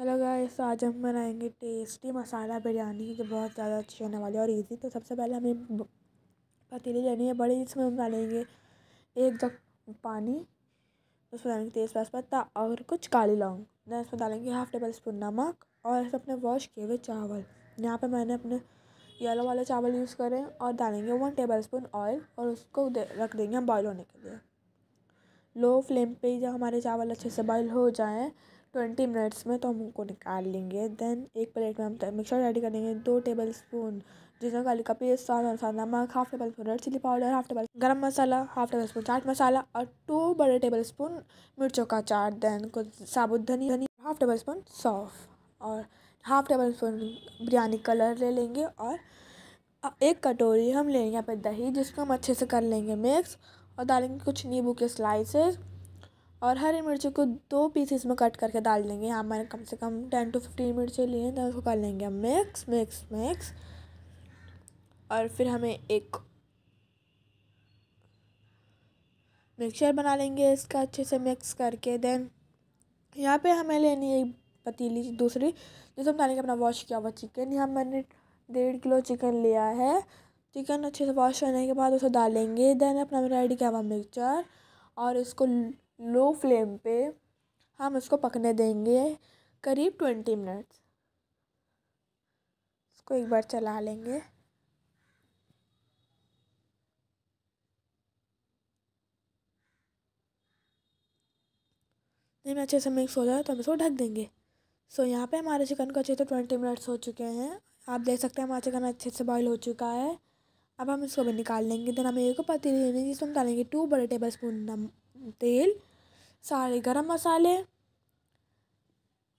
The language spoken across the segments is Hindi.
हेलो गाइस आज हम बनाएंगे टेस्टी मसाला बिरयानी जो बहुत ज़्यादा अच्छी होने वाली है और इजी तो सबसे पहले हमें पतीली लेनी है बड़ी इसमें हम डालेंगे एक जग पानी उसमें डालेंगे तेज प्याज पत्ता और कुछ काली लौंग दैन इसमें डालेंगे हाफ टेबल स्पून नमक और इसमें अपने वॉश किए हुए चावल यहाँ पर मैंने अपने येलो वाले चावल यूज़ करें और डालेंगे वन टेबल स्पून ऑयल और उसको दे, रख देंगे हम बॉयल होने के लिए लो फ्लेम पर ही जब हमारे चावल अच्छे से बॉयल हो जाएँ ट्वेंटी मिनट्स में तो हम उनको निकाल लेंगे देन एक प्लेट में हम मिक्सचर रेडी कर लेंगे दो टेबल स्पून जिसमें काली का पेस्ट स्वाद अनुसार नमक half tablespoon red chili powder half table garam masala half tablespoon chaat masala और टू बड़े टेबल स्पून मिर्चों का चाट देन कुछ साबुत धनी धनी हाफ टेबल स्पून सौफ और half tablespoon biryani colour ले लेंगे और एक कटोरी हम लेंगे यहाँ पर दही जिसको हम अच्छे से कर लेंगे मिक्स और डालेंगे कुछ नींबू के स्लाइसेस और हरी मिर्ची को दो पीसेस में कट करके डाल देंगे यहाँ मैंने कम से कम टेन टू फिफ्टीन मिर्चें लिए हैं तो उसको कर लेंगे हम मिक्स मिक्स मिक्स और फिर हमें एक मिक्सचर बना लेंगे इसका अच्छे से मिक्स करके देन यहाँ पे हमें लेनी है पतीली दूसरी जिसमें तो हम डालेंगे अपना वॉश किया हुआ चिकन यहाँ मैंने डेढ़ किलो चिकन लिया है चिकन अच्छे से वॉश करने के बाद उसे डालेंगे देन अपना रेडी किया हुआ मिक्सचर और इसको लो फ्लेम पे हम इसको पकने देंगे करीब ट्वेंटी मिनट्स इसको एक बार चला लेंगे नहीं मैं अच्छे से मिक्स हो जाए तो हम इसको ढक देंगे सो so, यहाँ पे हमारे चिकन को अच्छे से ट्वेंटी मिनट्स हो चुके हैं आप देख सकते हैं हमारा चिकन अच्छे से बॉईल हो चुका है अब हम इसको भी निकाल लेंगे देन हमें एक पतीली लेनी जिसमें हम डालेंगे टू बड़े टेबल स्पून नम तेल सारे गरम मसाले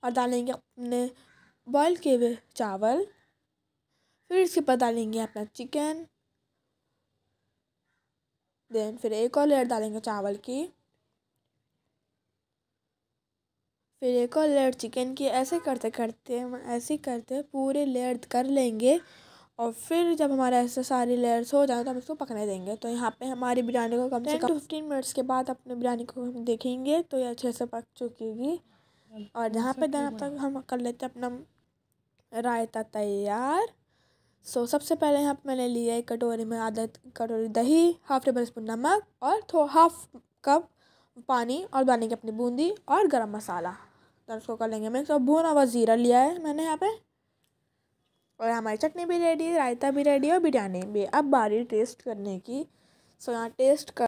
और डालेंगे अपने बॉयल किए हुए चावल फिर इसके ऊपर डालेंगे अपना चिकन देन फिर एक और लेयर डालेंगे चावल की फिर एक और लेयर चिकन की ऐसे करते करते ऐसे करते पूरे लेयर कर लेंगे और फिर जब हमारे ऐसे सारी लेयर्स हो जाए तो हम इसको पकने देंगे तो यहाँ पे हमारी बिरयानी को कम से कम फिफ्टीन मिनट्स के बाद अपने बिरयानी को हम देखेंगे तो ये अच्छे से पक चुकी होगी और यहाँ पे देन तक हम कर लेते हैं अपना रायता तैयार सो so, सबसे पहले यहाँ पर मैंने लिया एक कटोरी में आधा कटोरी दही हाफ टेबल स्पून नमक और थो हाफ कप पानी और की अपनी बूंदी और गरम मसाला तो उसको कर लेंगे मिक्स और भुना हुआ ज़ीरा लिया है मैंने यहाँ पे और हमारी चटनी भी रेडी रायता भी रेडी और बिरयानी भी अब बारी टेस्ट करने की सो यहाँ टेस्ट कर